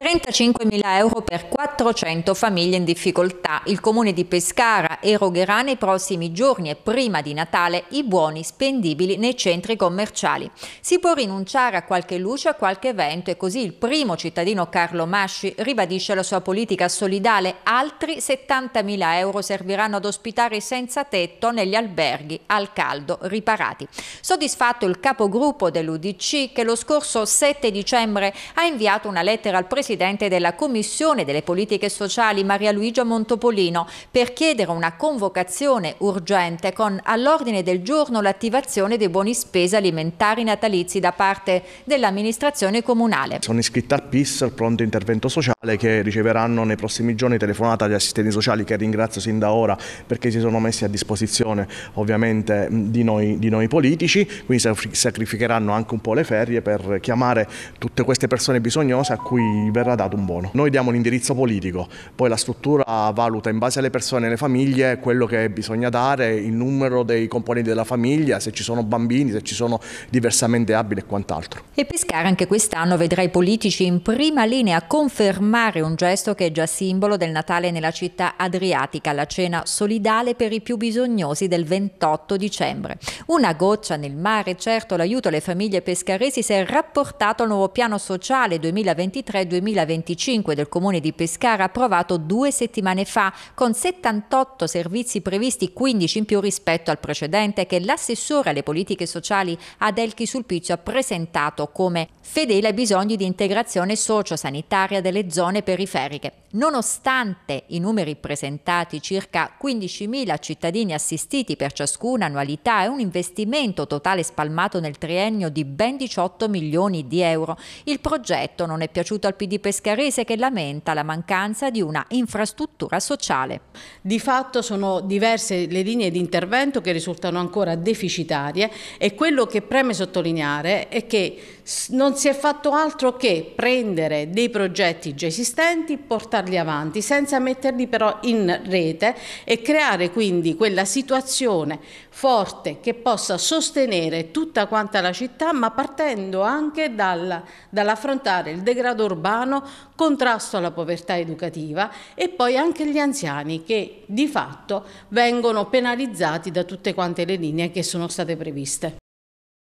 35.000 euro per 400 famiglie in difficoltà. Il comune di Pescara erogherà nei prossimi giorni e prima di Natale i buoni spendibili nei centri commerciali. Si può rinunciare a qualche luce, a qualche evento e così il primo cittadino Carlo Masci ribadisce la sua politica solidale. Altri 70.000 euro serviranno ad ospitare senza tetto negli alberghi al caldo riparati. Soddisfatto il capogruppo dell'UDC che lo scorso 7 dicembre ha inviato una lettera al Presidente presidente della Commissione delle Politiche Sociali Maria Luigia Montopolino per chiedere una convocazione urgente con all'ordine del giorno l'attivazione dei buoni spesa alimentari natalizi da parte dell'amministrazione comunale. Sono iscritta a PIS, al pronto intervento sociale, che riceveranno nei prossimi giorni telefonata agli assistenti sociali che ringrazio sin da ora perché si sono messi a disposizione ovviamente di noi, di noi politici, quindi sacrificheranno anche un po' le ferie per chiamare tutte queste persone bisognose a cui verranno verrà dato un buono. Noi diamo l'indirizzo politico, poi la struttura valuta in base alle persone e alle famiglie quello che bisogna dare, il numero dei componenti della famiglia, se ci sono bambini, se ci sono diversamente abili e quant'altro. E Pescara anche quest'anno vedrà i politici in prima linea confermare un gesto che è già simbolo del Natale nella città adriatica, la cena solidale per i più bisognosi del 28 dicembre. Una goccia nel mare, certo l'aiuto alle famiglie pescaresi si è rapportato al nuovo piano sociale 2023-2024 2025 del Comune di Pescara approvato due settimane fa, con 78 servizi previsti, 15 in più rispetto al precedente che l'assessore alle politiche sociali Adelchi Sulpizio ha presentato come fedele ai bisogni di integrazione sociosanitaria delle zone periferiche. Nonostante i numeri presentati, circa 15.000 cittadini assistiti per ciascuna annualità e un investimento totale spalmato nel triennio di ben 18 milioni di euro, il progetto non è piaciuto al PD pescarese che lamenta la mancanza di una infrastruttura sociale. Di fatto sono diverse le linee di intervento che risultano ancora deficitarie e quello che preme sottolineare è che non si è fatto altro che prendere dei progetti già esistenti, portarli avanti senza metterli però in rete e creare quindi quella situazione forte che possa sostenere tutta quanta la città ma partendo anche dal, dall'affrontare il degrado urbano, contrasto alla povertà educativa e poi anche gli anziani che di fatto vengono penalizzati da tutte quante le linee che sono state previste.